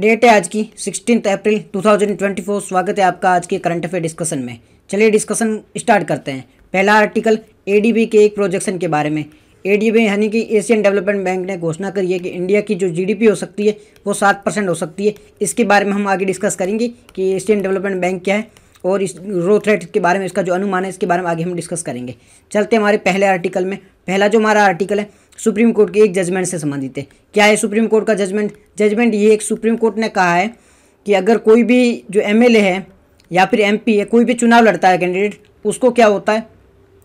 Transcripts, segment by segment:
date है आज की सिक्सटीन अप्रैल 2024 स्वागत है आपका आज के करंट अफेयर डिस्कशन में चलिए डिस्कशन स्टार्ट करते हैं पहला आर्टिकल एडीबी के एक प्रोजेक्शन के बारे में एडीबी यानी कि एशियन डेवलपमेंट बैंक ने घोषणा करी है कि इंडिया की जो जीडीपी हो सकती है वो सात परसेंट हो सकती है इसके बारे में हम आगे डिस्कस करेंगे कि एशियन डेवलपमेंट बैंक क्या है और इस ग्रोथ रेट के बारे में इसका जो अनुमान है इसके बारे में आगे हम डिस्कस करेंगे चलते हमारे पहले आर्टिकल में पहला जो हमारा आर्टिकल है सुप्रीम कोर्ट के एक जजमेंट से संबंधित है क्या है सुप्रीम कोर्ट का जजमेंट जजमेंट ये एक सुप्रीम कोर्ट ने कहा है कि अगर कोई भी जो एम है या फिर एम है कोई भी चुनाव लड़ता है कैंडिडेट उसको क्या होता है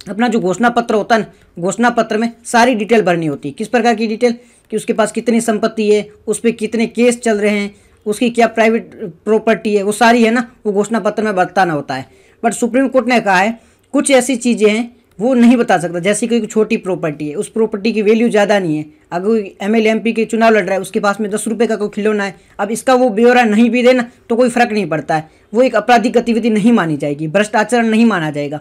अपना जो घोषणा पत्र होता है ना घोषणा पत्र में सारी डिटेल भरनी होती है किस प्रकार की डिटेल कि उसके पास कितनी संपत्ति है उस पर कितने केस चल रहे हैं उसकी क्या प्राइवेट प्रॉपर्टी है वो सारी है ना वो घोषणा पत्र में बताना होता है बट सुप्रीम कोर्ट ने कहा है कुछ ऐसी चीज़ें हैं वो नहीं बता सकता जैसे कोई छोटी प्रॉपर्टी है उस प्रॉपर्टी की वैल्यू ज़्यादा नहीं है अगर कोई एम एल एम पी के चुनाव लड़ रहा है उसके पास में दस रुपये का कोई खिलौना है अब इसका वो ब्यौरा नहीं भी देना तो कोई फ़र्क नहीं पड़ता है वो एक आपराधिक गतिविधि नहीं मानी जाएगी भ्रष्ट आचरण नहीं माना जाएगा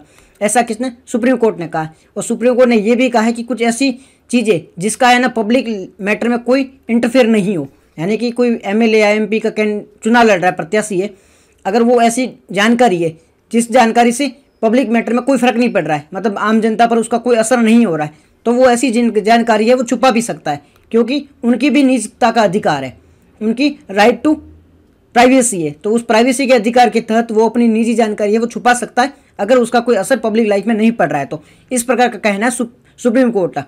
ऐसा किसने सुप्रीम कोर्ट ने कहा और सुप्रीम कोर्ट ने यह भी कहा है कि कुछ ऐसी चीज़ें जिसका है ना पब्लिक मैटर में कोई इंटरफेयर नहीं हो यानी कि कोई एम एल एमपी का चुनाव लड़ रहा है प्रत्याशी है अगर वो ऐसी जानकारी है जिस जानकारी से पब्लिक मैटर में कोई फर्क नहीं पड़ रहा है मतलब आम जनता पर उसका कोई असर नहीं हो रहा है तो वो ऐसी जिन जानकारी है वो छुपा भी सकता है क्योंकि उनकी भी निजता का अधिकार है उनकी राइट टू प्राइवेसी है तो उस प्राइवेसी के अधिकार के तहत वो अपनी निजी जानकारी है वो छुपा सकता है अगर उसका कोई असर पब्लिक लाइफ में नहीं पड़ रहा है तो इस प्रकार का कहना है सु, सुप्रीम कोर्ट का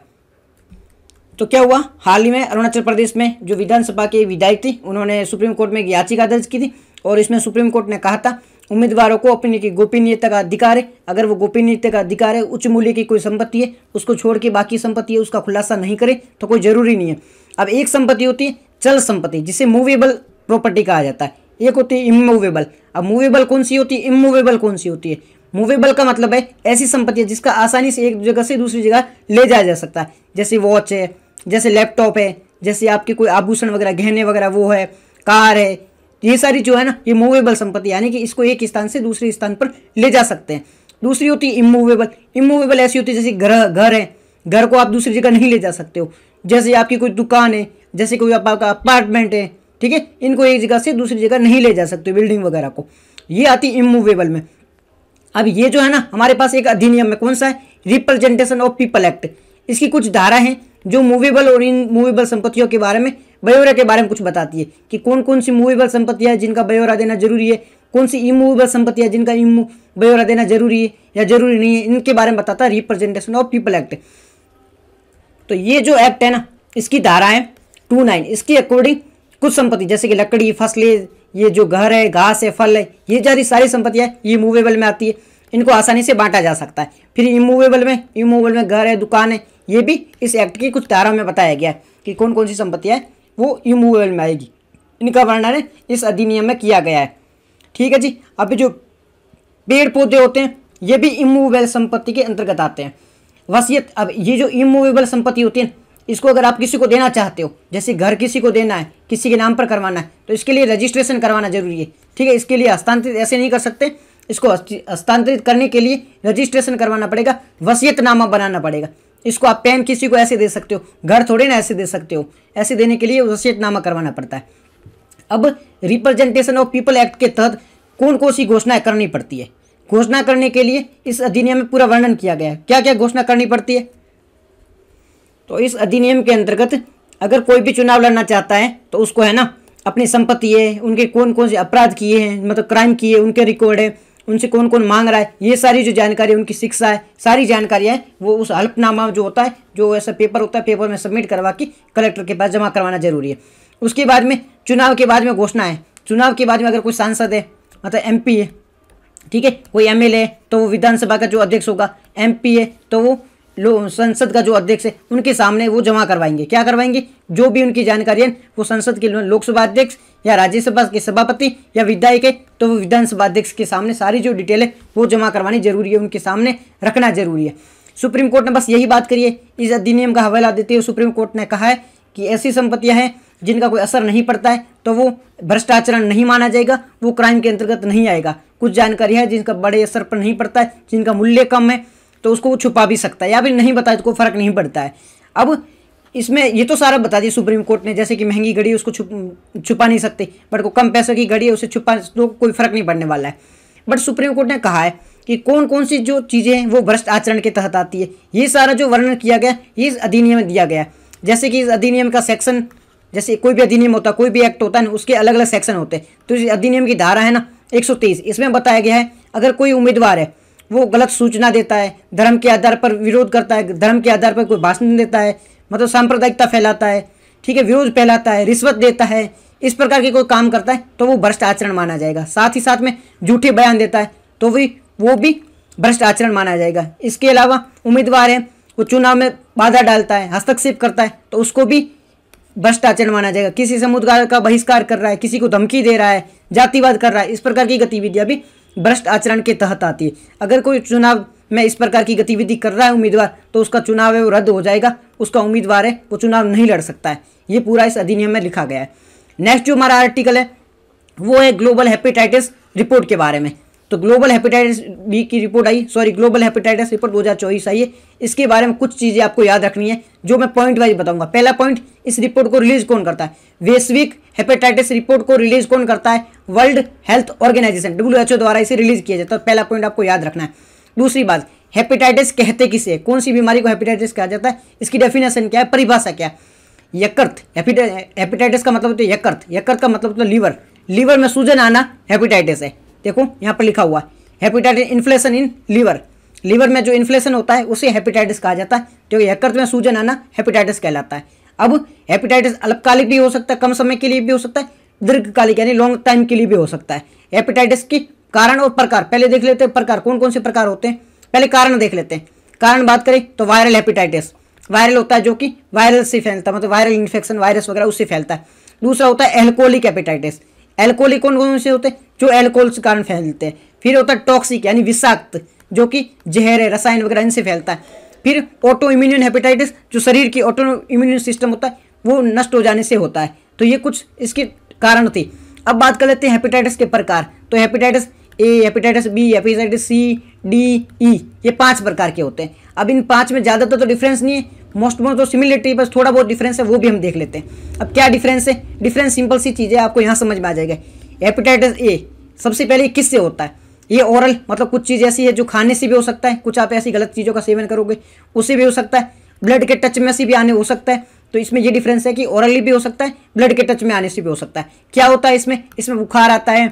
तो क्या हुआ हाल ही में अरुणाचल प्रदेश में जो विधानसभा की विधायक थी उन्होंने सुप्रीम कोर्ट में एक याचिका दर्ज की थी और इसमें सुप्रीम कोर्ट ने कहा था उम्मीदवारों को अपने की गोपनीयता का अधिकार है अगर वो गोपनीयता का अधिकार है उच्च मूल्य की कोई संपत्ति है उसको छोड़ के बाकी संपत्ति है उसका खुलासा नहीं करें तो कोई ज़रूरी नहीं है अब एक संपत्ति होती है चल संपत्ति जिसे मूवेबल प्रॉपर्टी कहा जाता है एक होती है इमूवेबल अब मूवेबल कौन सी होती है इमूवेबल कौन सी होती है मूवेबल का मतलब है ऐसी संपत्ति है जिसका आसानी से एक जगह से दूसरी जगह ले जाया जा सकता है जैसे वॉच है जैसे लैपटॉप है जैसे आपके कोई आभूषण वगैरह गहने वगैरह वो है कार है ये सारी जो है ना ये मूवेबल संपत्ति यानी कि इसको एक स्थान से दूसरे स्थान पर ले जा सकते हैं दूसरी होती है इमूवेबल इमूवेबल ऐसी होती है जैसे घर घर है घर को आप दूसरी जगह नहीं ले जा सकते हो जैसे आपकी कोई दुकान है जैसे कोई आपका अपार्टमेंट है ठीक है इनको एक जगह से दूसरी जगह नहीं ले जा सकते बिल्डिंग वगैरह को ये आती है इमूवेबल में अब ये जो है ना हमारे पास एक अधिनियम है कौन सा है रिप्रेजेंटेशन ऑफ पीपल एक्ट इसकी कुछ धारा है जो मूवेबल और इन मूवेबल संपत्तियों के बारे में ब्यौरा के बारे में कुछ बताती है कि कौन कौन सी मूवेबल संपत्तियाँ जिनका ब्यौरा देना जरूरी है कौन सी इमूवेबल है जिनका इमू ब्यौरा देना जरूरी है या जरूरी नहीं है इनके बारे में बताता है रिप्रेजेंटेशन ऑफ पीपल एक्ट तो ये जो एक्ट है ना इसकी है टू नाइन इसके अकॉर्डिंग कुछ संपत्ति जैसे कि लकड़ी फसलें ये जो घर है घास है फल है ये जारी सारी संपत्तियाँ ये मूवेबल में आती है इनको आसानी से बांटा जा सकता है फिर इमूवेबल में इमूवेबल में घर है दुकान है ये भी इस एक्ट की कुछ धारा में बताया गया है कि कौन कौन सी संपत्तियाँ वो इमूवेबल में आएगी इनका वर्णन इस अधिनियम में किया गया है ठीक है जी अभी जो पेड़ पौधे होते हैं ये भी इमूवेबल संपत्ति के अंतर्गत आते हैं वसीयत अब ये जो इमूवेबल संपत्ति होती है इसको अगर आप किसी को देना चाहते हो जैसे घर किसी को देना है किसी के नाम पर करवाना है तो इसके लिए रजिस्ट्रेशन करवाना जरूरी है ठीक है इसके लिए हस्तांतरित ऐसे नहीं कर सकते इसको हस्तांतरित करने के लिए रजिस्ट्रेशन करवाना पड़ेगा वसीयतनामा बनाना पड़ेगा इसको आप पेन किसी को ऐसे दे सकते हो घर थोड़े ना ऐसे दे सकते हो ऐसे देने के लिए नामा करवाना पड़ता है अब रिप्रेजेंटेशन ऑफ पीपल एक्ट के तहत कौन कौन सी घोषणाएं करनी पड़ती है घोषणा करने के लिए इस अधिनियम में पूरा वर्णन किया गया है क्या क्या घोषणा करनी पड़ती है तो इस अधिनियम के अंतर्गत अगर कोई भी चुनाव लड़ना चाहता है तो उसको है ना अपनी संपत्ति है उनके कौन कौन से अपराध किए हैं मतलब क्राइम किए उनके रिकॉर्ड है उनसे कौन कौन मांग रहा है ये सारी जो जानकारी उनकी शिक्षा है सारी जानकारियाँ वो उस हल्फनामा जो होता है जो ऐसा पेपर होता है पेपर में सबमिट करवा के कलेक्टर के पास जमा करवाना जरूरी है उसके बाद में चुनाव के बाद में घोषणा है चुनाव के बाद में अगर कोई सांसद है मतलब एम है ठीक है कोई एम है तो वो विधानसभा का जो अध्यक्ष होगा एम है तो वो संसद का जो अध्यक्ष है उनके सामने वो जमा करवाएंगे क्या करवाएंगे जो भी उनकी जानकारी है वो संसद के लोकसभा अध्यक्ष या राज्यसभा के सभापति या विधायक है तो वो विधानसभा अध्यक्ष के सामने सारी जो डिटेल है वो जमा करवानी जरूरी है उनके सामने रखना जरूरी है सुप्रीम कोर्ट ने बस यही बात करी है इस अधिनियम का हवाला देते हुए सुप्रीम कोर्ट ने कहा है कि ऐसी संपत्तियाँ हैं जिनका कोई असर नहीं पड़ता है तो वो भ्रष्टाचरण नहीं माना जाएगा वो क्राइम के अंतर्गत नहीं आएगा कुछ जानकारी है जिनका बड़े असर पर नहीं पड़ता है जिनका मूल्य कम है तो उसको वो छुपा भी सकता है या फिर नहीं बताए तो कोई फ़र्क नहीं पड़ता है अब इसमें ये तो सारा बता दिया सुप्रीम कोर्ट ने जैसे कि महंगी घड़ी उसको छुप छुपा नहीं सकते बट को कम पैसों की घड़ी है उसे छुपा तो कोई फ़र्क नहीं पड़ने वाला है बट सुप्रीम कोर्ट ने कहा है कि कौन कौन सी जो चीज़ें हैं वो भ्रष्ट आचरण के तहत आती है ये सारा जो वर्णन किया गया ये इस अधिनियम में दिया गया जैसे कि इस अधिनियम का सेक्शन जैसे कोई भी अधिनियम होता है कोई भी एक्ट होता है ना उसके अलग अलग सेक्शन होते हैं तो इस अधिनियम की धारा है ना एक इसमें बताया गया है अगर कोई उम्मीदवार है वो गलत सूचना देता है धर्म के आधार पर विरोध करता है धर्म के आधार पर कोई भाषण देता है मतलब सांप्रदायिकता फैलाता है ठीक है विरोध फैलाता है रिश्वत देता है इस प्रकार के कोई काम करता है तो वो भ्रष्ट आचरण माना जाएगा साथ ही साथ में झूठे बयान देता है तो भी वो भी भ्रष्ट आचरण माना जाएगा इसके अलावा उम्मीदवार है वो चुनाव में बाधा डालता है हस्तक्षेप करता है तो उसको भी भ्रष्ट आचरण माना जाएगा किसी समुदाय का बहिष्कार कर रहा है किसी को धमकी दे रहा है जातिवाद कर रहा है इस प्रकार की गतिविधियाँ भी भ्रष्ट आचरण के तहत आती है अगर कोई चुनाव में इस प्रकार की गतिविधि कर रहा है उम्मीदवार तो उसका चुनाव है वो रद्द हो जाएगा उसका उम्मीदवार है वो चुनाव नहीं लड़ सकता है ये पूरा इस अधिनियम में लिखा गया है नेक्स्ट जो हमारा आर्टिकल है वो है ग्लोबल हेपेटाइटिस रिपोर्ट के बारे में तो ग्लोबल हेपेटाइटिस बी की रिपोर्ट आई सॉरी ग्लोबल हेपेटाइटिस रिपोर्ट दो हज़ार चौबीस आई है इसके बारे में कुछ चीज़ें आपको याद रखनी है जो मैं पॉइंट वाइज बताऊंगा पहला पॉइंट इस रिपोर्ट को रिलीज कौन करता है वैश्विक हेपेटाइटिस रिपोर्ट को रिलीज कौन करता है वर्ल्ड हेल्थ ऑर्गेनाइजेशन डब्ल्यू द्वारा इसे रिलीज किया जाता है तो पहला पॉइंट आपको याद रखना है दूसरी बात हेपेटाइटिस कहते किसे कौन सी बीमारी को हेपेटाइटिस कहा जाता है इसकी डेफिनेशन क्या है परिभाषा क्या है यकृत हेपेटाइटिस का मतलब होता तो है यकृत यकृत का मतलब होता है लीवर लीवर में सूजन आना हेपेटाइटिस है देखो यहाँ पर लिखा हुआ है hepatitis inflation in liver liver में जो इन्फ्लेशन होता है उसे हेपेटाइटिस कहा जाता है जो तो यकृत में सूजन आना हेपेटाइटिस कहलाता है अब हेपेटाइटिस अल्पकालिक भी हो सकता है कम समय के लिए भी हो सकता है दीर्घकालिक यानी लॉन्ग टाइम के लिए भी हो सकता है हेपेटाइटिस के कारण और प्रकार पहले देख लेते हैं प्रकार कौन कौन से प्रकार होते हैं पहले कारण देख लेते हैं कारण बात करें तो वायरल हेपेटाइटिस वायरल होता है जो कि वायरल से फैलता है मतलब वायरल इन्फेक्शन वायरस वगैरह उससे फैलता है दूसरा होता है एल्कोहलिक हेपेटाइटिस एल्कोहलिक कौन कौन से होते हैं जो एल्कोहल के कारण फैलते हैं फिर होता है टॉक्सिक यानी विषाक्त जो कि जहर है रसायन वगैरह इनसे फैलता है फिर ऑटो इम्यून हेपेटाइटिस जो शरीर की ऑटो इम्यून सिस्टम होता है वो नष्ट हो जाने से होता है तो ये कुछ इसके कारण थे अब बात कर लेते हैं हेपेटाइटिस के प्रकार तो hepatitis A hepatitis B hepatitis C D E ये पांच प्रकार के होते हैं अब इन पांच में ज़्यादातर तो डिफरेंस नहीं है मोस्ट मोस्ट तो सिमिलरिटी बस थोड़ा बहुत डिफरेंस है वो भी हम देख लेते हैं अब क्या डिफरेंस है डिफरेंस सिंपल सी चीज़ है आपको यहाँ समझ में आ जाएगा हेपेटाइटिस ए सबसे पहले किससे होता है ये ओरल मतलब कुछ चीज़ ऐसी है जो खाने से भी हो सकता है कुछ आप ऐसी गलत चीज़ों का सेवन करोगे उससे भी हो सकता है ब्लड के टच में से भी आने हो सकता है तो इसमें ये डिफरेंस है कि ओरली भी हो सकता है ब्लड के टच में आने से भी हो सकता है क्या होता है इसमें इसमें बुखार आता है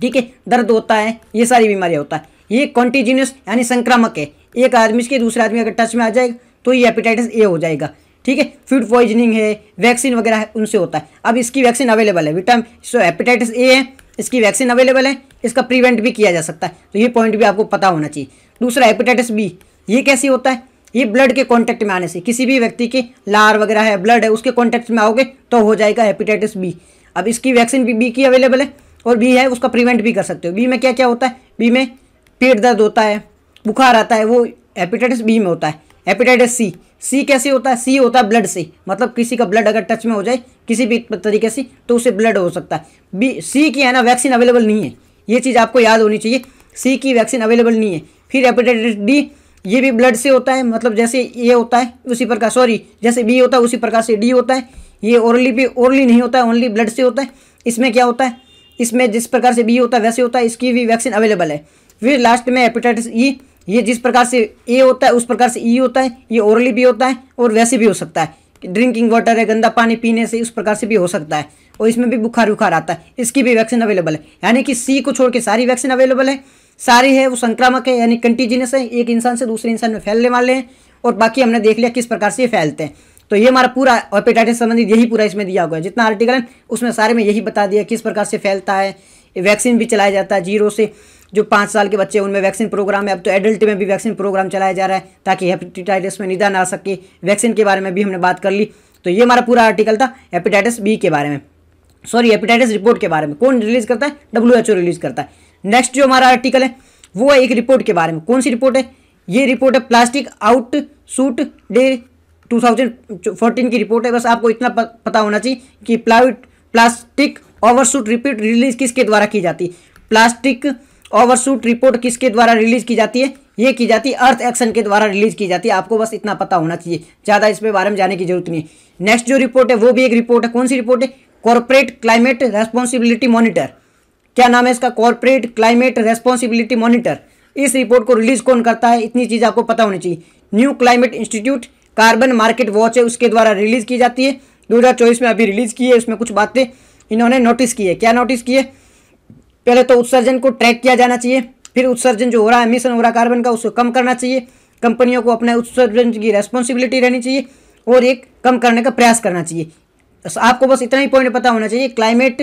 ठीक है दर्द होता है ये सारी बीमारियाँ होता है ये कॉन्टीजिनियस यानी संक्रामक है एक आदमी से दूसरे आदमी अगर टच में आ जाएगा तो ये हेपेटाइटिस ए हो जाएगा ठीक है फूड पॉइजनिंग है वैक्सीन वगैरह है उनसे होता है अब इसकी वैक्सीन अवेलेबल है विटामिन सो हेपेटाइटिस ए है इसकी वैक्सीन अवेलेबल है इसका प्रिवेंट भी किया जा सकता है तो ये पॉइंट भी आपको पता होना चाहिए दूसरा हेपेटाइटिस बी ये कैसे होता है ये ब्लड के कॉन्टैक्ट में आने से किसी भी व्यक्ति के लार वगैरह है ब्लड है उसके कॉन्टैक्ट में आओगे तो हो जाएगा हेपेटाइटिस बी अब इसकी वैक्सीन भी बी की अवेलेबल है और बी है उसका प्रिवेंट भी कर सकते हो बी में क्या क्या होता है बी में पेट दर्द होता है बुखार आता है वो हेपेटाइटिस बी में होता है हेपेटाइटिस सी सी कैसे होता है सी होता है ब्लड से मतलब किसी का ब्लड अगर टच में हो जाए किसी भी तरीके से तो उसे ब्लड हो सकता है बी सी की है ना वैक्सीन अवेलेबल नहीं है ये चीज़ आपको याद होनी चाहिए सी की वैक्सीन अवेलेबल नहीं है फिर हेपेटाइटिस डी ये भी ब्लड से होता है मतलब जैसे ए होता है उसी प्रकार सॉरी जैसे बी होता है उसी प्रकार से डी होता है ये ओरली भी ओरली नहीं होता है ओनली ब्लड से होता है इसमें क्या होता है इसमें जिस प्रकार से बी होता है वैसे होता है इसकी भी वैक्सीन अवेलेबल है फिर लास्ट में हेपेटाइटिस ई e, ये जिस प्रकार से ए होता है उस प्रकार से ई होता है ये ओरली भी होता है और वैसे भी हो सकता है ड्रिंकिंग वाटर है गंदा पानी पीने से उस प्रकार से भी हो सकता है और इसमें भी बुखार बुखार आता है इसकी भी वैक्सीन अवेलेबल है यानी कि सी को छोड़ के सारी वैक्सीन अवेलेबल है सारी है वो संक्रामक है यानी कंटीजिनस है एक इंसान से दूसरे इंसान में फैलने वाले हैं और बाकी हमने देख लिया किस प्रकार से ये फैलते हैं तो ये हमारा पूरा हेपेटाइटिस संबंधित यही पूरा इसमें दिया हुआ है जितना आर्टिकल है उसमें सारे में यही बता दिया किस प्रकार से फैलता है वैक्सीन भी चलाया जाता है जीरो से जो पाँच साल के बच्चे उनमें वैक्सीन प्रोग्राम है अब तो एडल्ट में भी वैक्सीन प्रोग्राम चलाया जा रहा है ताकि हेपेटाइटिस में निदान आ सके वैक्सीन के बारे में भी हमने बात कर ली तो ये हमारा पूरा आर्टिकल था हेपेटाइटिस बी के बारे में सॉरी हेपेटाइटिस रिपोर्ट के बारे में कौन रिलीज़ करता है डब्ल्यू रिलीज़ करता है नेक्स्ट जो हमारा आर्टिकल है वो है एक रिपोर्ट के बारे में कौन सी रिपोर्ट है ये रिपोर्ट है प्लास्टिक आउट सूट डे 2014 की रिपोर्ट है बस आपको इतना पता होना चाहिए कि प्लाउट प्लास्टिक ओवरशूट रिपीट रिलीज किसके द्वारा की जाती है प्लास्टिक ओवरशूट रिपोर्ट किसके द्वारा रिलीज की जाती है ये की जाती है अर्थ एक्शन के द्वारा रिलीज की जाती है आपको बस इतना पता होना चाहिए ज़्यादा इस बारे में जाने की जरूरत नहीं है नेक्स्ट जो रिपोर्ट है वो भी एक रिपोर्ट है कौन सी रिपोर्ट है कॉरपोरेट क्लाइमेट रेस्पॉन्सिबिलिटी मॉनिटर क्या नाम है इसका कॉरपोरेट क्लाइमेट रेस्पॉन्सिबिलिटी मॉनिटर इस रिपोर्ट को रिलीज कौन करता है इतनी चीज़ आपको पता होनी चाहिए New Climate Institute Carbon Market Watch है उसके द्वारा रिलीज की जाती है दो में अभी रिलीज की है उसमें कुछ बातें इन्होंने नोटिस की है क्या नोटिस की है पहले तो उत्सर्जन को ट्रैक किया जाना चाहिए फिर उत्सर्जन जो हो रहा है मिशन हो रहा कार्बन का उसको कम करना चाहिए कंपनियों को अपने उत्सर्जन की रेस्पॉन्सिबिलिटी रहनी चाहिए और एक कम करने का प्रयास करना चाहिए आपको बस इतना ही पॉइंट पता होना चाहिए climate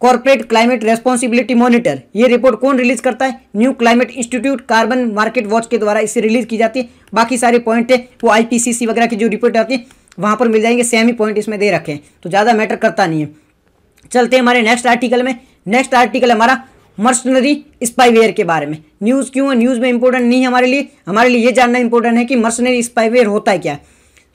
corporate climate responsibility monitor ये रिपोर्ट कौन रिलीज करता है New Climate Institute Carbon Market Watch के द्वारा इसे रिलीज की जाती है बाकी सारे पॉइंट है वो आईपीसीसी वगैरह की जो रिपोर्ट आती है वहाँ पर मिल जाएंगे सेम ही पॉइंट इसमें दे रखे हैं तो ज़्यादा मैटर करता नहीं है चलते हमारे नेक्स्ट आर्टिकल में नेक्स्ट आर्टिकल हमारा मर्सनरी स्पाईवेयर के बारे में न्यूज़ क्यों है न्यूज़ में इंपोर्टेंट नहीं हमारे लिए हमारे लिए ये जानना इंपॉर्टेंट है कि मर्सनरी स्पाईवेयर होता है क्या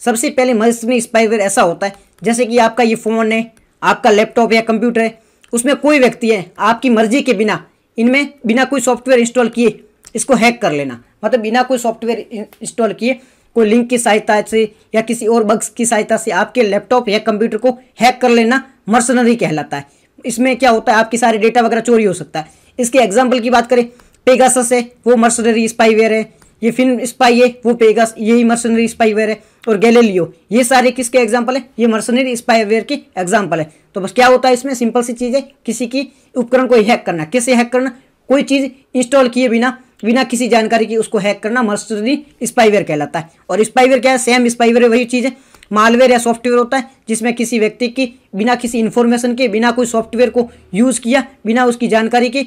सबसे पहले मर्सनरी स्पाईवेयर ऐसा होता है जैसे कि आपका ये फ़ोन है आपका लैपटॉप या कंप्यूटर है उसमें कोई व्यक्ति है आपकी मर्जी के बिना इनमें बिना कोई सॉफ्टवेयर इंस्टॉल किए इसको हैक कर लेना मतलब बिना कोई सॉफ्टवेयर इंस्टॉल किए कोई लिंक की सहायता से या किसी और बग्स की सहायता से आपके लैपटॉप या कंप्यूटर को हैक कर लेना मर्सनरी कहलाता है इसमें क्या होता है आपकी सारे डेटा वगैरह चोरी हो सकता है इसके एग्जाम्पल की बात करें पेगास है वो मर्सनरी स्पाईवेयर है ये फिन स्पाई है वो पेगास यही मर्सनरी स्पाईवेयर है और गैलेलियो ये सारे किसके एग्जाम्पल है ये मर्सनरी स्पाईवेयर की एग्जाम्पल है तो बस क्या होता है इसमें सिंपल सी चीज़ है किसी की उपकरण को हैक करना कैसे हैक करना कोई चीज़ इंस्टॉल किए बिना बिना किसी जानकारी के उसको हैक करना मर्सनरी स्पाईवेयर कहलाता है और स्पाईवेयर क्या है सेम स्पाईवेयर वही चीज़ है मालवेयर या सॉफ्टवेयर होता है जिसमें किसी व्यक्ति की बिना किसी इन्फॉर्मेशन के बिना कोई सॉफ्टवेयर को यूज़ किया बिना उसकी जानकारी के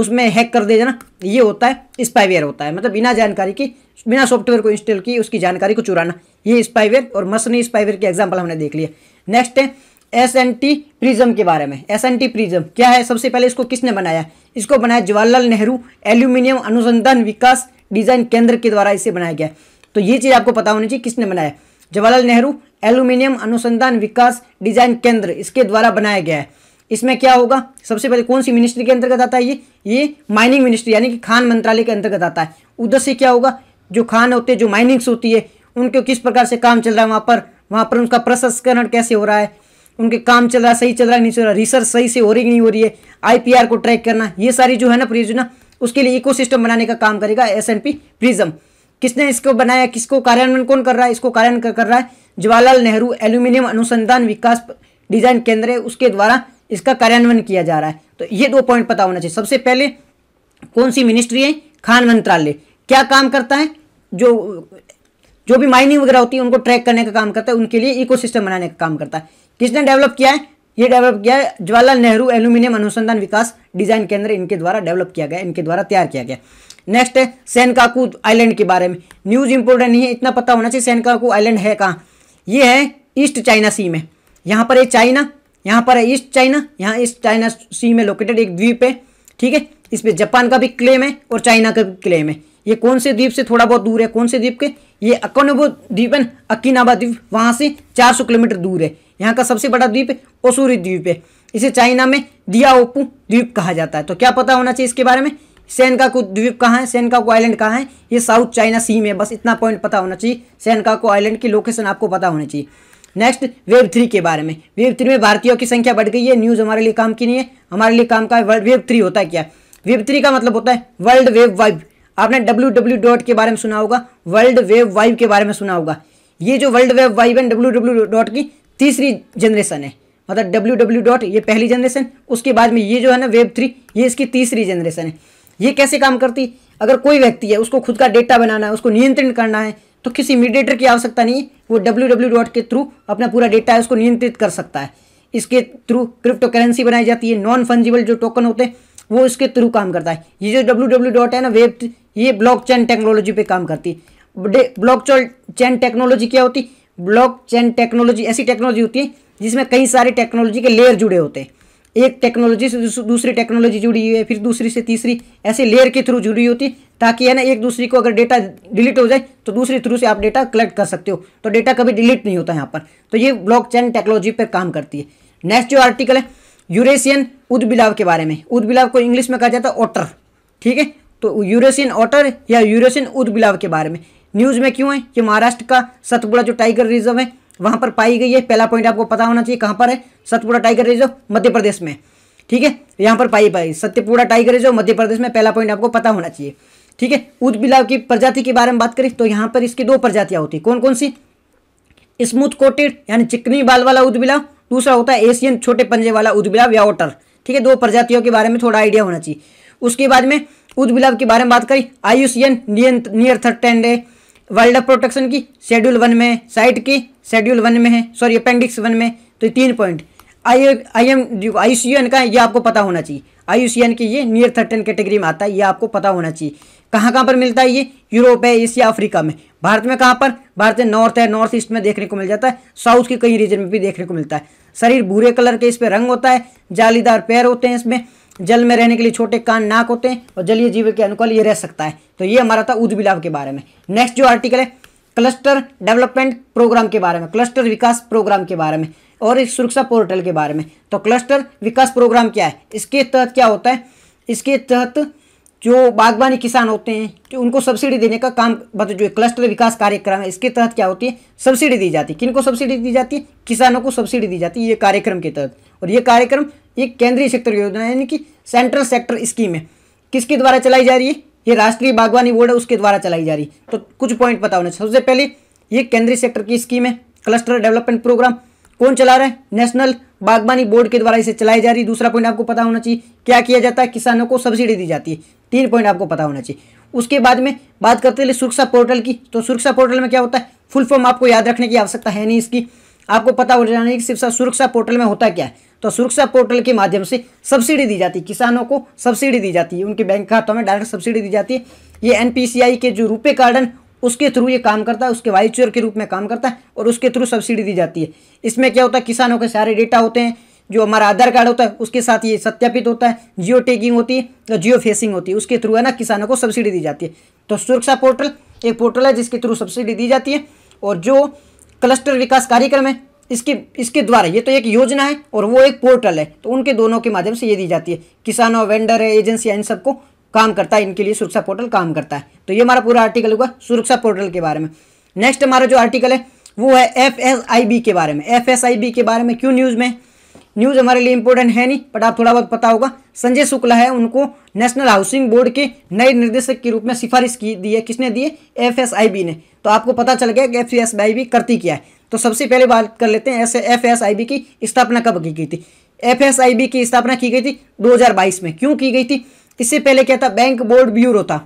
उसमें हैक कर दे जाना ये होता है स्पाईवेयर होता है मतलब बिना जानकारी की बिना सॉफ्टवेयर को इंस्टॉल की उसकी जानकारी को चुराना ये स्पाईवेयर और मसनी स्पाईवेयर के एग्जाम्पल हमने देख लिया नेक्स्ट है एस एन टी प्रिज्म के बारे में एस एन टी प्रिज्म क्या है सबसे पहले इसको किसने बनाया इसको बनाया जवाहरलाल नेहरू एल्यूमिनियम अनुसंधान विकास डिजाइन केंद्र के द्वारा इसे बनाया गया तो ये चीज़ आपको पता होनी चाहिए किसने बनाया जवाहरलाल नेहरू एल्यूमिनियम अनुसंधान विकास डिजाइन केंद्र इसके द्वारा बनाया गया है इसमें क्या होगा सबसे पहले कौन सी मिनिस्ट्री के अंतर्गत आता है ये ये माइनिंग मिनिस्ट्री यानी कि खान मंत्रालय के अंतर्गत आता है उधर से क्या होगा जो खान होते हैं जो माइनिंग्स होती है उनके किस प्रकार से काम चल रहा है वहाँ पर वहाँ पर उनका प्रसंस्करण कैसे हो रहा है उनके काम चल रहा है सही चल रहा है नहीं चल रहा रिसर्च सही से हो रही नहीं हो रही है आईपीआर को ट्रैक करना ये सारी जो है ना परियोजना उसके लिए इकोसिस्टम बनाने का काम करेगा एस एन पी प्रिज्म किसने इसको बनाया किसको कार्यान्वयन कौन कर रहा है इसको कार्यान्वयन कर रहा है जवाहरलाल नेहरू एल्यूमिनियम अनुसंधान विकास डिजाइन केंद्र है उसके द्वारा इसका कार्यान्वयन किया जा रहा है तो ये दो पॉइंट पता होना चाहिए सबसे पहले कौन सी मिनिस्ट्री है खान मंत्रालय क्या काम करता है जो जो भी माइनिंग वगैरह होती है उनको ट्रैक करने का काम करता है उनके लिए इको बनाने का काम करता है किसने डेवलप किया है ये डेवलप किया है जवाहरलाल नेहरू एल्यूमिनियम अनुसंधान विकास डिजाइन केंद्र इनके द्वारा डेवलप किया गया इनके द्वारा तैयार किया गया नेक्स्ट है सेनकाकू आइलैंड के बारे में न्यूज़ इंपोर्टेंट नहीं है इतना पता होना चाहिए सेनकाकू आइलैंड है कहाँ ये है ईस्ट चाइना सी में यहाँ पर है चाइना यहाँ पर है ईस्ट चाइना यहाँ ईस्ट चाइना सी में लोकेटेड एक द्वीप है ठीक है इस पर जापान का भी क्लेम है और चाइना का भी क्लेम है ये कौन से द्वीप से थोड़ा बहुत दूर है कौन से द्वीप के ये अकोनोबो द्वीप है अकीनाबा द्वीप वहाँ से चार किलोमीटर दूर है यहाँ का सबसे बड़ा द्वीप है ओसूरी द्वीप है इसे चाइना में दियाओपू द्वीप कहा जाता है तो क्या पता होना चाहिए इसके बारे में सैनकाकू द्वीप कहाँ है को आइलैंड कहाँ है ये साउथ चाइना सी में बस इतना पॉइंट पता होना चाहिए को आइलैंड की लोकेशन आपको पता होनी चाहिए नेक्स्ट वेब थ्री के बारे में वेब थ्री में भारतीयों की संख्या बढ़ गई है न्यूज़ हमारे लिए काम की नहीं है हमारे लिए काम का है वर्ल्ड वेब थ्री होता है क्या वेब थ्री का मतलब होता है वर्ल्ड वेब वाइब आपने डब्ल्यू डब्ल्यू डॉट के बारे में सुना होगा वर्ल्ड वेब वाइब के बारे में सुना होगा ये जो वर्ल्ड वेब वाइब है डब्ल्यू डब्ल्यू डॉट की तीसरी जनरेशन है मतलब डब्ल्यू डब्ल्यू डॉट ये पहली जनरेशन उसके बाद में ये जो है ना वेब थ्री ये इसकी तीसरी जनरेशन है ये कैसे काम करती अगर कोई व्यक्ति है उसको खुद का डेटा बनाना है उसको नियंत्रण करना है तो किसी मीडिएटर की आवश्यकता नहीं है वो डब्ल्यू डब्ल्यू डॉट के थ्रू अपना पूरा डेटा है उसको नियंत्रित कर सकता है इसके थ्रू क्रिप्टो करेंसी बनाई जाती है नॉन फंजिबल जो टोकन होते हैं वो इसके थ्रू काम करता है ये जो डब्ल्यू डब्ल्यू डॉट है ना वेब ये ब्लॉकचेन टेक्नोलॉजी पे काम करती है ब्लॉक चेन टेक्नोलॉजी क्या होती ब्लॉक चैन टेक्नोलॉजी ऐसी टेक्नोलॉजी होती है जिसमें कई सारे टेक्नोलॉजी के लेयर जुड़े होते हैं एक टेक्नोलॉजी से दूसरी टेक्नोलॉजी जुड़ी हुई है फिर दूसरी से तीसरी ऐसे लेयर के थ्रू जुड़ी होती है ताकि है ना एक दूसरी को अगर डेटा डिलीट हो जाए तो दूसरे थ्रू से आप डेटा कलेक्ट कर सकते हो तो डेटा कभी डिलीट नहीं होता यहाँ पर तो ये ब्लॉकचेन टेक्नोलॉजी पर काम करती है नेक्स्ट जो आर्टिकल है यूरेशियन उदबिलाव के बारे में उदबिलाव को इंग्लिश में कहा जाता है ऑटर ठीक है तो यूरेशियन ऑटर या यूरेशियन उदबिलाव के बारे में न्यूज़ में क्यों है कि महाराष्ट्र का सतपुड़ा जो टाइगर रिजर्व है वहां पर पाई गई है पहला पॉइंट आपको पता होना चाहिए कहां पर है सतपुड़ा टाइगर रिजर्व मध्य प्रदेश में ठीक है यहां पर पाई पाई सत्यपुड़ा टाइगर रिजर्व मध्य प्रदेश में पहला पॉइंट आपको पता होना चाहिए ठीक है बिलाव की प्रजाति के बारे में बात करें तो यहां पर इसकी दो प्रजातियां होती कौन कौन सी स्मूथ कोटेड यानी चिकनी बाल वाला बिलाव दूसरा होता है एशियन छोटे पंजे वाला बिलाव या ओटर ठीक है दो प्रजातियों के बारे में थोड़ा आइडिया होना चाहिए उसके बाद में बिलाव के बारे में बात करें आयुषियन नियंत्र near threatened wildlife protection की शेड्यूल वन में साइट की शेड्यूल वन में है सॉरी अपेंडिक्स वन में तो ये तीन point I I M I C N का है ये आपको पता होना चाहिए आई यू सी एन की ये नियर थर्टन कैटेगरी में आता है ये आपको पता होना चाहिए कहाँ कहाँ पर मिलता है ये यूरोप है एशिया अफ्रीका में भारत में कहाँ पर भारत में नॉर्थ है नॉर्थ ईस्ट में देखने को मिल जाता है साउथ के कई रीजन में भी देखने को मिलता है शरीर भूरे कलर के इस पर रंग होता है जालीदार पैर होते हैं इसमें जल में रहने के लिए छोटे कान नाक होते हैं और जलीय जीव के अनुकूल ये रह सकता है तो ये हमारा था उद्विलाव के बारे में नेक्स्ट जो आर्टिकल है क्लस्टर डेवलपमेंट प्रोग्राम के बारे में क्लस्टर विकास प्रोग्राम के बारे में और इस सुरक्षा पोर्टल के बारे में तो क्लस्टर विकास प्रोग्राम क्या है इसके तहत क्या होता है इसके तहत जो बागवानी किसान होते हैं जो उनको सब्सिडी देने का काम मतलब जो क्लस्टर विकास कार्यक्रम है इसके तहत क्या होती है सब्सिडी दी जाती है किनको सब्सिडी दी जाती है किसानों को सब्सिडी दी जाती है ये कार्यक्रम के तहत और ये कार्यक्रम एक केंद्रीय सेक्टर योजना यानी कि सेंट्रल सेक्टर स्कीम है किसके द्वारा चलाई जा रही है ये राष्ट्रीय बागवानी बोर्ड है उसके द्वारा चलाई जा रही है तो कुछ पॉइंट पता होना सबसे पहले ये केंद्रीय सेक्टर की स्कीम है क्लस्टर डेवलपमेंट प्रोग्राम कौन चला रहा है नेशनल बागवानी बोर्ड के द्वारा इसे चलाई जा रही है दूसरा पॉइंट आपको पता होना चाहिए क्या किया जाता है किसानों को सब्सिडी दी जाती है तीन पॉइंट आपको पता होना चाहिए उसके बाद में बात करते हैं सुरक्षा पोर्टल की तो सुरक्षा पोर्टल में क्या होता है फुल फॉर्म आपको याद रखने की आवश्यकता है नहीं इसकी आपको पता हो जाना कि सिर्फ सुरक्षा पोर्टल में होता क्या है तो सुरक्षा पोर्टल के माध्यम से सब्सिडी दी जाती है किसानों को सब्सिडी दी जाती है उनके बैंक खातों में डायरेक्ट सब्सिडी दी जाती है ये एन के जो रुपये कार्ड है उसके थ्रू ये काम करता है उसके वाइचर के रूप में काम करता है और उसके थ्रू सब्सिडी दी जाती है इसमें क्या होता है किसानों के सारे डेटा होते हैं जो हमारा आधार कार्ड होता है उसके साथ ये सत्यापित होता है जियो टेगिंग होती है और तो जियो फेसिंग होती है उसके थ्रू है ना किसानों को सब्सिडी दी जाती है तो सुरक्षा पोर्टल एक पोर्टल है जिसके थ्रू सब्सिडी दी जाती है और जो क्लस्टर विकास कार्यक्रम है इसके इसके द्वारा ये तो एक योजना है और वो एक पोर्टल है तो उनके दोनों के माध्यम से ये दी जाती है किसानों वेंडर है एजेंसियाँ इन सबको काम करता है इनके लिए सुरक्षा पोर्टल काम करता है तो ये हमारा पूरा आर्टिकल हुआ सुरक्षा पोर्टल के बारे में नेक्स्ट हमारा जो आर्टिकल है वो है एफ के बारे में एफ के बारे में क्यों न्यूज़ में न्यूज़ हमारे लिए इम्पोर्टेंट है नहीं बट आप थोड़ा बहुत पता होगा संजय शुक्ला है उनको नेशनल हाउसिंग बोर्ड के नए निर्देशक के रूप में सिफारिश की दी है किसने दी है एफ ने तो आपको पता चल गया कि एफ एस आई बी करती क्या है तो सबसे पहले बात कर लेते हैं ऐसे एफ की स्थापना कब की गई थी एफ एस आई बी की स्थापना की गई थी दो हजार बाईस में क्यों की गई थी इससे पहले क्या था बैंक बोर्ड ब्यूरो था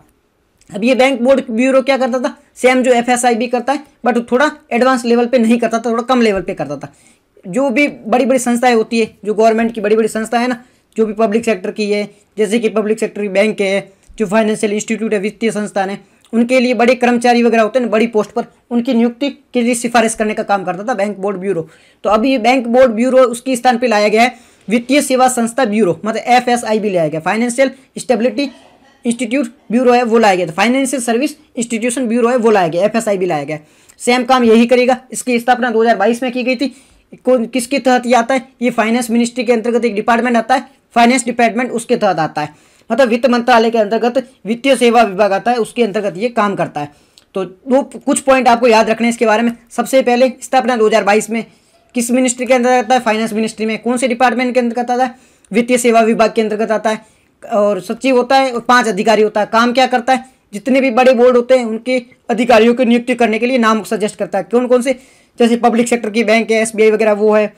अब ये बैंक बोर्ड ब्यूरो क्या करता था सेम जो एफ करता है बट थोड़ा एडवांस लेवल पे नहीं करता था थोड़ा कम लेवल पे करता था जो भी बड़ी बड़ी संस्थाएं होती है जो गवर्नमेंट की बड़ी बड़ी संस्था है ना जो भी पब्लिक सेक्टर की है जैसे कि पब्लिक सेक्टर की बैंक है जो फाइनेंशियल इंस्टीट्यूट है वित्तीय संस्थान है उनके लिए बड़े कर्मचारी वगैरह होते हैं ना बड़ी पोस्ट पर उनकी नियुक्ति के लिए सिफारिश करने का काम करता था बैंक बोर्ड ब्यूरो तो अभी ये बैंक बोर्ड ब्यूरो उसके स्थान पर लाया गया है वित्तीय सेवा संस्था ब्यूरो मतलब एफ एस आई बी लाया गया फाइनेंशियल स्टेबिलिटी इंस्टीट्यूट ब्यूरो है वो लाया गया था फाइनेंशियल सर्विस इंस्टीट्यूशन ब्यूरो है वो लाया गया एफ एस आई बी लाया गया सेम काम यही करेगा इसकी स्थापना 2022 में की गई थी किसके तहत ये आता है ये फाइनेंस मिनिस्ट्री के अंतर्गत एक डिपार्टमेंट आता है फाइनेंस डिपार्टमेंट उसके तहत आता है मतलब वित्त मंत्रालय के अंतर्गत वित्तीय सेवा विभाग आता है उसके अंतर्गत ये काम करता है तो वो कुछ पॉइंट आपको याद रखने इसके बारे में सबसे पहले स्थापना दो में किस मिनिस्ट्री के अंतर्गत आता है फाइनेंस मिनिस्ट्री में कौन से डिपार्टमेंट के अंतर्गत आता है वित्तीय सेवा विभाग के अंतर्गत आता है और सचिव होता है और पांच अधिकारी होता है काम क्या करता है जितने भी बड़े बोर्ड होते हैं उनके अधिकारियों की नियुक्ति करने के लिए नाम सजेस्ट करता है कौन कौन से जैसे पब्लिक सेक्टर की बैंक है एस वगैरह वो है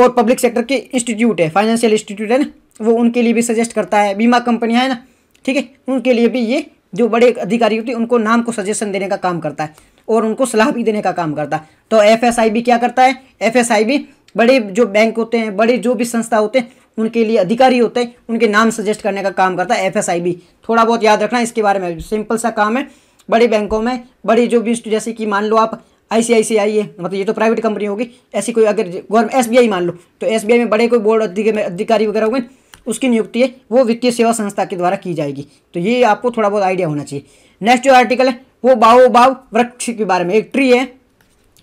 और पब्लिक सेक्टर के इंस्टीट्यूट है फाइनेंशियल इंस्टीट्यूट है ना वो उनके लिए भी सजेस्ट करता है बीमा कंपनियाँ है ना ठीक है उनके लिए भी ये जो बड़े अधिकारी होते हैं उनको नाम को सजेशन देने का काम करता है और उनको सलाह भी देने का काम करता है तो एफ भी क्या करता है एफ बड़े जो बैंक होते हैं बड़े जो भी संस्था होते हैं उनके लिए अधिकारी होते हैं उनके नाम सजेस्ट करने का काम करता है एफ थोड़ा बहुत याद रखना इसके बारे में सिंपल सा काम है बड़े बैंकों में बड़े जो भी जैसे कि मान लो आप आईसीआईसीआई है मतलब ये तो प्राइवेट कंपनी होगी ऐसी कोई अगर गवर्नमेंट एसबीआई मान लो तो एसबीआई में बड़े कोई बोर्ड अधिकारी वगैरह होंगे उसकी नियुक्ति है वो वित्तीय सेवा संस्था के द्वारा की जाएगी तो ये आपको थोड़ा बहुत आइडिया होना चाहिए नेक्स्ट जो आर्टिकल है वो बाओ बाव वृक्ष के बारे में एक ट्री है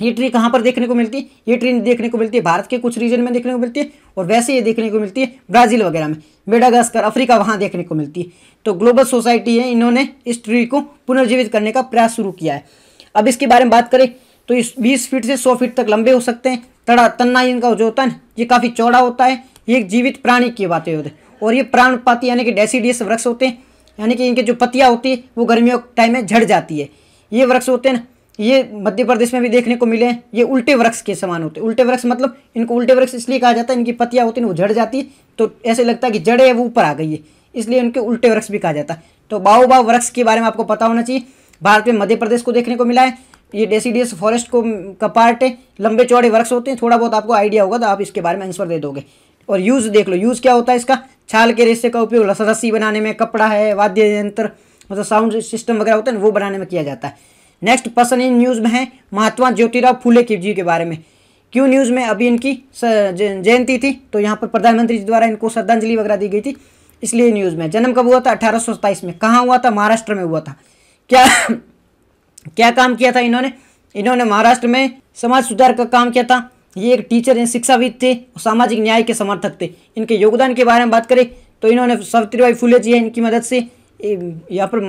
ये ट्री कहाँ पर देखने को मिलती है ये ट्री देखने को मिलती है भारत के कुछ रीजन में देखने को मिलती है और वैसे ये देखने को मिलती है ब्राज़ील वगैरह में मेडागास्कर अफ्रीका वहाँ देखने को मिलती है तो ग्लोबल सोसाइटी है इन्होंने इस ट्री को पुनर्जीवित करने का प्रयास शुरू किया है अब इसके बारे में बात करें तो इस बीस फीट से सौ फीट तक लंबे हो सकते हैं तड़ा तन्ना इनका जो होता है ये काफ़ी चौड़ा होता है ये एक जीवित प्राणी की बातें होते हैं और ये प्राणपाती यानी कि डेसीडियस वृक्ष होते हैं यानी कि इनके जो पत्तियाँ होती है वो गर्मियों के टाइम में झड़ जाती है ये वृक्ष होते हैं ये मध्य प्रदेश में भी देखने को मिले हैं ये उल्टे वृक्ष के समान होते हैं उल्टे वृक्ष मतलब इनको उल्टे वृक्ष इसलिए कहा जाता है इनकी पत्तियाँ होती हैं वो झड़ जाती है तो ऐसे लगता है कि जड़े है वो ऊपर आ गई है इसलिए उनके उल्टे वृक्ष भी कहा जाता है तो बाओ वृक्ष के बारे में आपको पता होना चाहिए भारत में मध्य प्रदेश को देखने को मिला है ये डेसीडियस फॉरेस्ट को का पार्ट है लंबे चौड़े वर्क्स होते हैं थोड़ा बहुत आपको आइडिया होगा तो आप इसके बारे में आंसर दे दोगे और यूज़ देख लो यूज़ क्या होता है इसका छाल के रेसे का उपयोग रस्सी बनाने में कपड़ा है वाद्य यंत्र मतलब साउंड सिस्टम वगैरह होता है वो बनाने में किया जाता है नेक्स्ट पर्सन इन न्यूज़ में है महात्मा ज्योतिराव फूले की जी के बारे में क्यों न्यूज़ में अभी इनकी जयंती थी तो यहाँ पर प्रधानमंत्री जी द्वारा इनको श्रद्धांजलि वगैरह दी गई थी इसलिए न्यूज़ में जन्म कब हुआ था अठारह में कहाँ हुआ था महाराष्ट्र में हुआ था क्या क्या काम किया था इन्होंने इन्होंने महाराष्ट्र में समाज सुधार का काम किया था ये एक टीचर हैं शिक्षाविद थे और सामाजिक न्याय के समर्थक थे इनके योगदान के बारे में बात करें तो इन्होंने सावित्रीबाई फुले जी इनकी मदद से यहाँ पर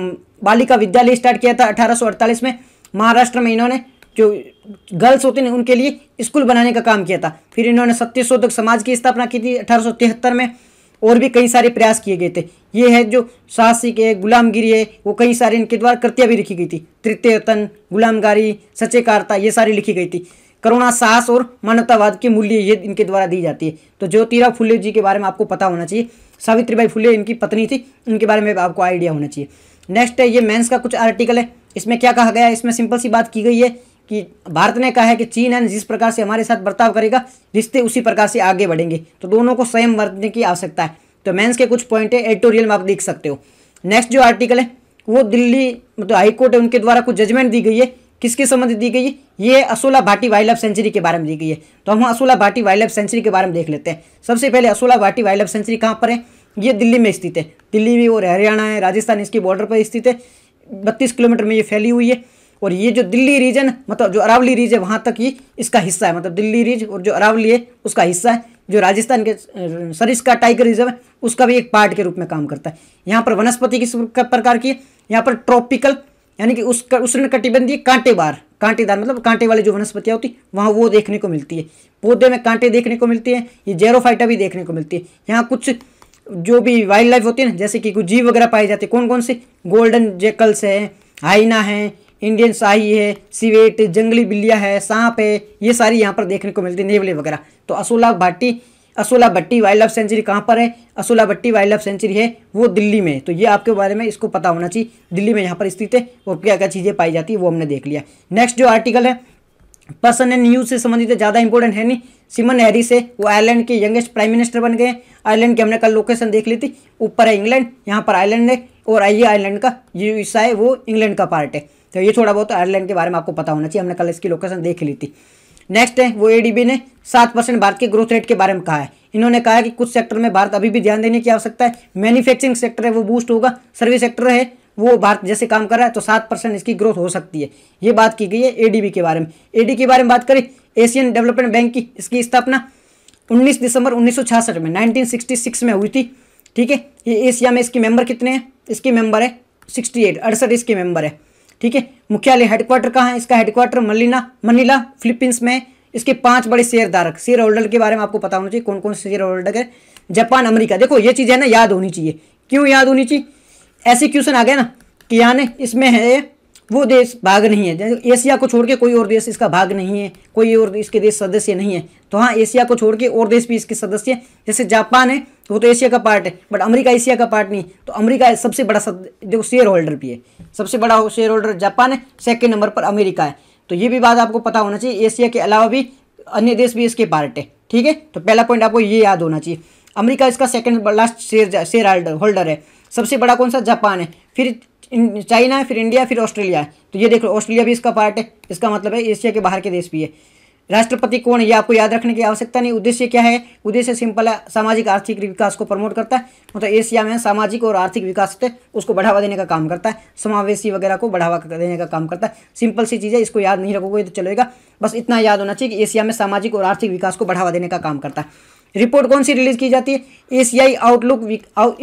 बालिका विद्यालय स्टार्ट किया था अठारह में महाराष्ट्र में इन्होंने जो गर्ल्स होते हैं उनके लिए स्कूल बनाने का काम किया था फिर इन्होंने सत्यशोधक समाज की स्थापना की थी अठारह में और भी कई सारे प्रयास किए गए थे ये है जो साहसिक है गुलामगिरी है वो कई सारे इनके द्वारा कृतियाँ भी लिखी गई थी तृतीय रतन गुलामगारी सचेकारता ये सारी लिखी गई थी करुणा साहस और मानवतावाद के मूल्य ये इनके द्वारा दी जाती है तो ज्योतिराव फुले जी के बारे में आपको पता होना चाहिए सावित्रीबाई फुले इनकी पत्नी थी इनके बारे में आपको आइडिया होना चाहिए नेक्स्ट है ये मेन्स का कुछ आर्टिकल है इसमें क्या कहा गया है इसमें सिंपल सी बात की गई है कि भारत ने कहा है कि चीन है जिस प्रकार से हमारे साथ बर्ताव करेगा रिश्ते उसी प्रकार से आगे बढ़ेंगे तो दोनों को स्वयं बरतने की आवश्यकता है तो मेंस के कुछ पॉइंट है एडिटोरियल में आप देख सकते हो नेक्स्ट जो आर्टिकल है वो दिल्ली मतलब हाईकोर्ट है उनके द्वारा कुछ जजमेंट दी गई है किसके संबंध दी गई है ये Asola Bhati wildlife sanctuary के बारे में दी गई है तो हम Asola Bhati wildlife sanctuary के बारे में देख लेते हैं सबसे पहले Asola Bhati wildlife sanctuary कहाँ पर है ये दिल्ली में स्थित है दिल्ली में और हरियाणा है राजस्थान इसकी बॉर्डर पर स्थित है बत्तीस किलोमीटर में ये फैली हुई है और ये जो दिल्ली रीजन मतलब, जो अरावली रीज है वहाँ तक ही इसका हिस्सा है मतलब दिल्ली रीज और जो अरावली है उसका हिस्सा है जो राजस्थान के सरिस का टाइगर रिजर्व है उसका भी एक पार्ट के रूप में काम करता है यहाँ पर वनस्पति किस प्रकार की है यहाँ पर ट्रॉपिकल यानी कि उसका कटिबंधी कांटे कांटेबार कांटेदार मतलब कांटे वाली जो वनस्पतियाँ होती वहाँ वो देखने को मिलती है पौधे में कांटे देखने को मिलती है ये जेरोफाइटा भी देखने को मिलती है यहाँ कुछ जो भी वाइल्ड लाइफ होती है ना जैसे कि कुछ जीव वगैरह पाए जाते हैं कौन कौन से गोल्डन जेकल्स हैं हाइना हैं इंडियन शाही है सीवेट जंगली बिल्लिया है सांप है ये सारी यहाँ पर देखने को मिलती है नेवले वगैरह तो Asola Bhati Asola Bhatti wildlife sanctuary कहाँ पर है Asola Bhatti wildlife sanctuary है वो दिल्ली में है तो ये आपके बारे में इसको पता होना चाहिए दिल्ली में यहाँ पर स्थित है और क्या क्या चीज़ें पाई जाती है वो हमने देख लिया नेक्स्ट जो आर्टिकल है पर्सन एंड न्यूज से संबंधित है ज़्यादा इंपॉर्टेंट है नहीं सिमन हैरी से वो आयरलैंड के यंगेस्ट प्राइम मिनिस्टर बन गए आयरलैंड की हमने कल लोकेशन देख ली थी ऊपर है इंग्लैंड यहाँ पर आयरलैंड है और आइए आयरलैंड का ये हिस्सा है वो इंग्लैंड का पार्ट है तो ये थोड़ा बहुत आयरलैंड तो के बारे में आपको पता होना चाहिए हमने कल इसकी लोकेशन देख ली थी नेक्स्ट है वो एडीबी ने सात परसेंट भारत के ग्रोथ रेट के बारे में कहा है इन्होंने कहा है कि कुछ सेक्टर में भारत अभी भी ध्यान देने की आवश्यकता है मैन्युफैक्चरिंग सेक्टर है वो बूस्ट होगा सर्विस सेक्टर है वो भारत जैसे काम कर रहा है तो सात परसेंट इसकी ग्रोथ हो सकती है ये बात की गई है एडीबी के बारे में एडी के बारे में बात करें एशियन डेवलपमेंट बैंक की इसकी स्थापना उन्नीस दिसंबर उन्नीस में नाइनटीन में हुई थी ठीक है ये एशिया में इसकी मेंबर कितने हैं इसकी मेंबर है सिक्सटी अड़सठ इसके मेंबर है ठीक है मुख्यालय हेडक्वार्टर कहाँ है इसका हेडक्वार्टर मलिना मनीला फिलीपींस में इसके पांच बड़े शेयर धारक शेयर होल्डर के बारे में आपको पता होना चाहिए कौन कौन से शेयर होल्डर है जापान अमेरिका देखो ये चीज़ है ना याद होनी चाहिए क्यों याद होनी चाहिए ऐसे क्वेश्चन आ गया ना कि यानी इसमें है वो देश भाग नहीं है एशिया को छोड़ के कोई और देश इसका भाग नहीं है कोई और इसके देश सदस्य नहीं है तो हाँ एशिया को छोड़ के और देश भी इसके सदस्य है जैसे जापान है वो तो एशिया का पार्ट है बट अमेरिका एशिया का पार्ट नहीं तो अमेरिका सबसे बड़ा सब देखो शेयर होल्डर भी है सबसे बड़ा शेयर होल्डर जापान है सेकेंड नंबर पर अमेरिका है तो ये भी बात आपको पता होना चाहिए एशिया के अलावा भी अन्य देश भी इसके पार्ट है ठीक है तो पहला पॉइंट आपको ये याद होना चाहिए अमेरिका इसका second last share share holder holder है सबसे बड़ा कौन सा जापान है फिर चाइना है फिर इंडिया फिर ऑस्ट्रेलिया है तो ये देख लो ऑस्ट्रेलिया भी इसका पार्ट है इसका मतलब है एशिया के बाहर के देश भी है राष्ट्रपति कौन ये आपको याद रखने की आवश्यकता नहीं उद्देश्य क्या है उद्देश्य सिंपल है सामाजिक आर्थिक विकास को प्रमोट करता है मतलब एशिया में सामाजिक और आर्थिक विकास थे उसको बढ़ावा देने का काम करता है समावेशी वगैरह को बढ़ावा देने का काम करता है सिंपल सी चीज़ है इसको याद नहीं रखोगे तो चलेगा बस इतना याद होना चाहिए कि एशिया में सामाजिक और आर्थिक विकास को बढ़ावा देने का काम करता है रिपोर्ट कौन सी रिलीज की जाती है एशियाई आउटलुक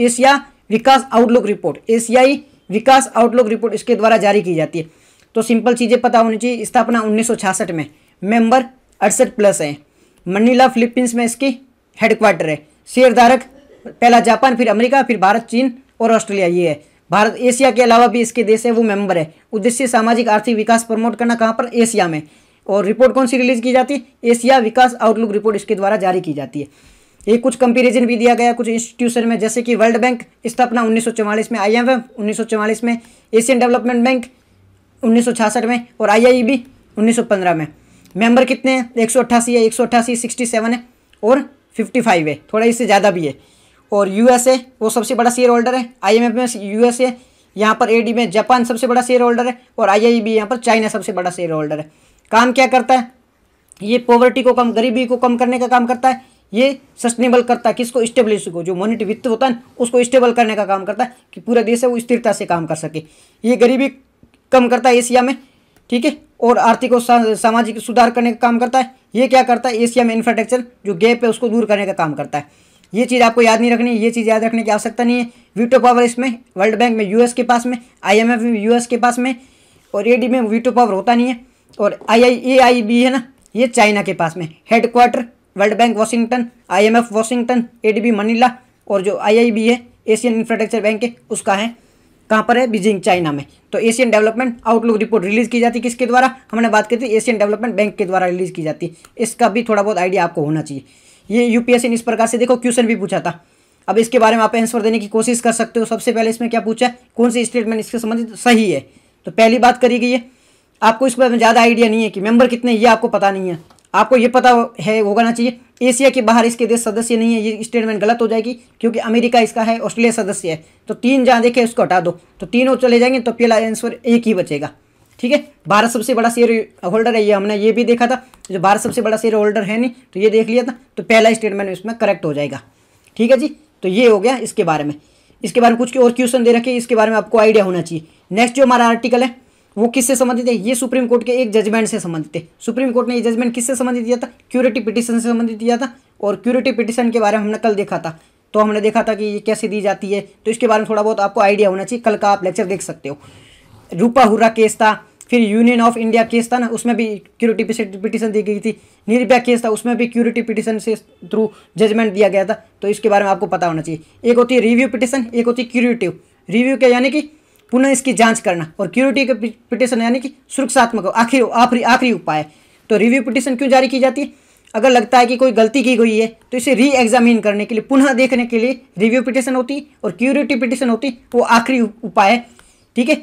एशिया विकास आउटलुक रिपोर्ट एशियाई विकास आउटलुक रिपोर्ट इसके द्वारा जारी की जाती है तो सिंपल चीज़ें पता होनी चाहिए स्थापना उन्नीस में मेंबर अड़सठ प्लस हैं मनीला फिलीपींस में इसकी हेडक्वार्टर है शेयरधारक पहला जापान फिर अमेरिका फिर भारत चीन और ऑस्ट्रेलिया ये है भारत एशिया के अलावा भी इसके देश है वो मेंबर है उद्देश्य सामाजिक आर्थिक विकास प्रमोट करना कहाँ पर एशिया में और रिपोर्ट कौन सी रिलीज की जाती है एशिया विकास आउटलुक रिपोर्ट इसके द्वारा जारी की जाती है ये कुछ कंपेरिजन भी दिया गया कुछ इंस्टीट्यूशन में जैसे कि वर्ल्ड बैंक स्थापना उन्नीस में आई एम एफ में एशियन डेवलपमेंट बैंक उन्नीस में और आई e में 1915 में मेंबर कितने हैं एक सौ अट्ठासी है एक सौ अट्ठासी सिक्सटी सेवन है और फिफ्टी फाइव है थोड़ा इससे ज़्यादा भी है और यूएसए वो सबसे बड़ा शेयर होल्डर है आईएमएफ में यूएसए यहाँ पर एडी में जापान सबसे बड़ा शेयर होल्डर है और आईआईबी यहाँ पर चाइना सबसे बड़ा शेयर होल्डर है काम क्या करता है ये पॉवर्टी को कम गरीबी को कम करने का काम करता है ये सस्टेनेबल करता है किसको स्टेबलिश को जो मोनिटरी वित्त होता है उसको स्टेबल करने का काम करता है कि पूरा देश है वो स्थिरता से काम कर सके ये गरीबी कम करता है एशिया में ठीक है और आर्थिक और सामाजिक सुधार करने का काम करता है ये क्या करता है एशिया में इंफ्रास्ट्रक्चर जो गैप है उसको दूर करने का काम करता है ये चीज़ आपको याद नहीं रखनी है ये चीज़ याद रखने की आवश्यकता नहीं है वीटो पावर इसमें वर्ल्ड बैंक में यूएस के पास में आईएमएफ में यूएस के पास में और एडी में वीटो पावर होता नहीं है और आई आई ए आई बी है ना ये चाइना के पास में headquarter world bank Washington IMF Washington B Manila और जो बी है एशियन इंफ्रास्ट्रक्चर बैंक है उसका है कहाँ पर है बीजिंग चाइना में तो Asian development outlook report release की जाती किसके द्वारा हमने बात की थी एशियन डेवलपमेंट बैंक के द्वारा रिलीज़ की जाती है इसका भी थोड़ा बहुत आइडिया आपको होना चाहिए ये यूपीएससी ने इस प्रकार से देखो क्वेश्चन भी पूछा था अब इसके बारे में आप आंसर देने की कोशिश कर सकते हो सबसे पहले इसमें क्या पूछा है कौन सी स्टेटमेंट इसके संबंधित सही है तो पहली बात करी गई है आपको इस बारे में ज़्यादा आइडिया नहीं है कि मेंबर कितने ये आपको पता नहीं है आपको ये पता है होगा ना चाहिए एशिया के बाहर इसके देश सदस्य नहीं है ये स्टेटमेंट गलत हो जाएगी क्योंकि अमेरिका इसका है ऑस्ट्रेलिया सदस्य है तो तीन जहाँ देखे उसको हटा दो तो तीनों चले जाएंगे तो पहला आंसर एक ही बचेगा ठीक है भारत सबसे बड़ा शेयर होल्डर है ये हमने ये भी देखा था जो भारत सबसे बड़ा शेयर होल्डर है नहीं तो ये देख लिया था तो पहला स्टेटमेंट इसमें करेक्ट हो जाएगा ठीक है जी तो ये हो गया इसके बारे में इसके बारे में कुछ और क्वेश्चन दे रखे इसके बारे में आपको आइडिया होना चाहिए नेक्स्ट जो हमारा आर्टिकल है वो किससे संबंधित है ये सुप्रीम कोर्ट के एक जजमेंट से संबंधित है सुप्रीम कोर्ट ने ये जजमेंट किससे संबंधित दिया था क्यूरेटिव पिटिशन से संबंधित दिया था और क्यूरेटिव पिटिशन के बारे में हमने कल देखा था तो हमने देखा था कि ये कैसे दी जाती है तो इसके बारे में थोड़ा बहुत आपको आइडिया होना चाहिए कल का आप लेक्चर देख सकते हो रूपा हुर्रा केस था फिर यूनियन ऑफ इंडिया केस था ना उसमें भी क्यूरिटी पिटीशन दी गई थी निर्भया केस था उसमें भी क्यूरिटी पिटीशन से थ्रू जजमेंट दिया गया था तो इसके बारे में आपको पता होना चाहिए एक होती है रिव्यू पिटीशन एक होती है क्यूरेटिव रिव्यू क्या यानी कि पुनः इसकी जांच करना और क्यूरिटी पिटिशन यानी कि सुरक्षात्मक आखिर आखिरी आखिरी उपाय तो रिव्यू पिटिशन क्यों जारी की जाती है अगर लगता है कि कोई गलती की गई है तो इसे री एग्जामिन करने के लिए पुनः देखने के लिए रिव्यू पिटिशन होती और क्यूरिटी पिटिशन होती वो आखिरी उपाय है ठीक है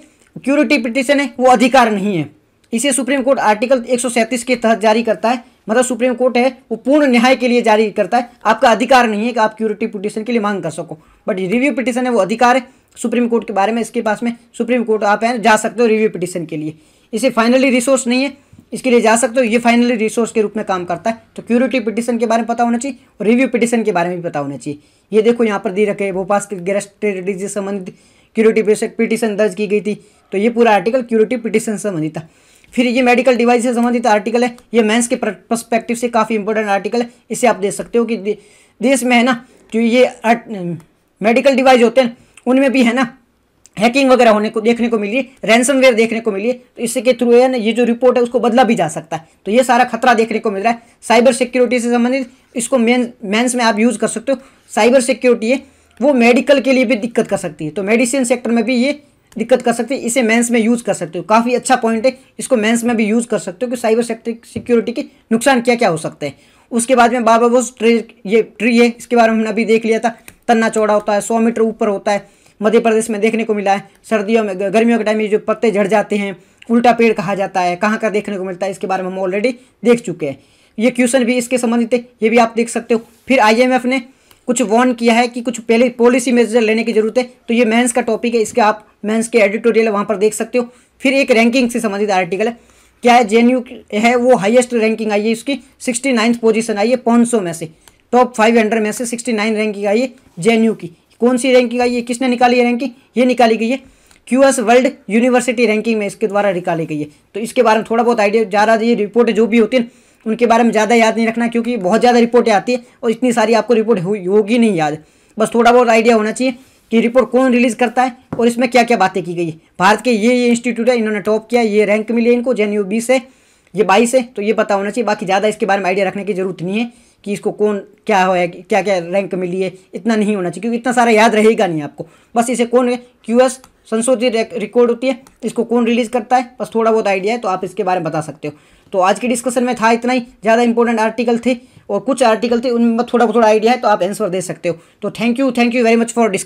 क्यूरिटी पिटिशन है वो अधिकार नहीं है इसे सुप्रीम कोर्ट आर्टिकल एक के तहत जारी करता है मतलब सुप्रीम कोर्ट है वो पूर्ण न्याय के लिए जारी करता है आपका अधिकार नहीं है कि आप क्यूरिटी पिटिशन के लिए मांग कर सको बट रिव्यू पिटिशन है वो अधिकार है सुप्रीम कोर्ट के बारे में इसके पास में सुप्रीम कोर्ट आप हैं जा सकते हो रिव्यू पिटिशन के लिए इसे फाइनली रिसोर्स नहीं है इसके लिए जा सकते हो ये फाइनली रिसोर्स के रूप में काम करता है तो क्यूरिटी पिटिशन के बारे में पता होना चाहिए और रिव्यू पिटिशन के बारे में भी पता होना चाहिए ये देखो यहाँ पर दी रखे भोपाल के गेस्टेडिटी से संबंधित क्यूरिटी पिटिशन दर्ज की गई थी तो ये पूरा आर्टिकल क्यूरिटी पिटिशन से संबंधित था फिर ये मेडिकल डिवाइस से संबंधित आर्टिकल है ये मैंस के परस्पेक्टिव से काफ़ी इंपॉर्टेंट आर्टिकल है इसे आप देख सकते हो कि देश में है ना जो ये मेडिकल डिवाइस होते हैं उनमें भी है ना हैकिंग वगैरह होने को देखने को मिली रैनसमवेयर देखने को मिली तो इससे के थ्रू है ना ये जो रिपोर्ट है उसको बदला भी जा सकता है तो ये सारा खतरा देखने को मिल रहा है साइबर सिक्योरिटी से संबंधित इसको मेन मेंस में आप यूज़ कर सकते हो साइबर सिक्योरिटी है वो मेडिकल के लिए भी दिक्कत कर सकती है तो मेडिसिन सेक्टर में भी ये दिक्कत कर सकती है इसे मेन्स में यूज़ कर सकते हो काफ़ी अच्छा पॉइंट है इसको मेन्स में भी यूज़ कर सकते हो कि साइबर सेक्टर सिक्योरिटी के नुकसान क्या क्या हो सकते हैं उसके बाद में बाबा बोस ट्रे ये ट्री है इसके बारे में हमने अभी देख लिया था तन्ना चौड़ा होता है सौ मीटर ऊपर होता है मध्य प्रदेश में देखने को मिला है सर्दियों में गर्मियों के टाइम में जो पत्ते झड़ जाते हैं उल्टा पेड़ कहा जाता है कहाँ का देखने को मिलता है इसके बारे में हम ऑलरेडी देख चुके हैं ये क्वेश्चन भी इसके संबंधित है ये भी आप देख सकते हो फिर आईएमएफ ने कुछ वॉर्न किया है कि कुछ पहले पॉलिसी मेजर लेने की जरूरत है तो ये मेंस का टॉपिक है इसके आप मेंस के एडिटोरियल वहाँ पर देख सकते हो फिर एक रैंकिंग से संबंधित आर्टिकल है क्या है जे है वो हाइएस्ट रैंकिंग आई है इसकी सिक्सटी नाइन्थ पोजिशन आई है पाँच सौ में से टॉप फाइव हंड्रेड में से सिक्सटी नाइन रैंकिंग आई है जे की कौन सी रैंकिंग आई है किसने निकाली है रैंकिंग ये निकाली गई है Q S world university ranking में इसके द्वारा निकाली गई है तो इसके बारे में थोड़ा बहुत आइडिया ज़्यादा ये रिपोर्ट जो भी होती है उनके बारे में ज़्यादा याद नहीं रखना क्योंकि बहुत ज़्यादा रिपोर्टें आती है और इतनी सारी आपको रिपोर्ट होगी नहीं याद बस थोड़ा बहुत आइडिया होना चाहिए कि रिपोर्ट कौन रिलीज़ करता है और इसमें क्या क्या बातें की गई है भारत के ये ये इंस्टीट्यूट है इन्होंने टॉप किया ये रैंक मिली है इनको जे एन यू बीस है ये बाईस है तो ये पता होना चाहिए बाकी ज़्यादा इसके बारे में आइडिया रखने की जरूरत नहीं है कि इसको कौन क्या हो क्या क्या रैंक मिली है इतना नहीं होना चाहिए क्योंकि इतना सारा याद रहेगा नहीं आपको बस इसे कौन है क्यू एस संशोधित रिकॉर्ड होती है इसको कौन रिलीज़ करता है बस थोड़ा बहुत आइडिया है तो आप इसके बारे में बता सकते हो तो आज के डिस्कशन में था इतना ही ज़्यादा इंपॉर्टेंट आर्टिकल थे और कुछ आर्टिकल थे उनमें थोड़ा थोड़ा आइडिया है तो आप आंसर दे सकते हो तो thank you thank you very much for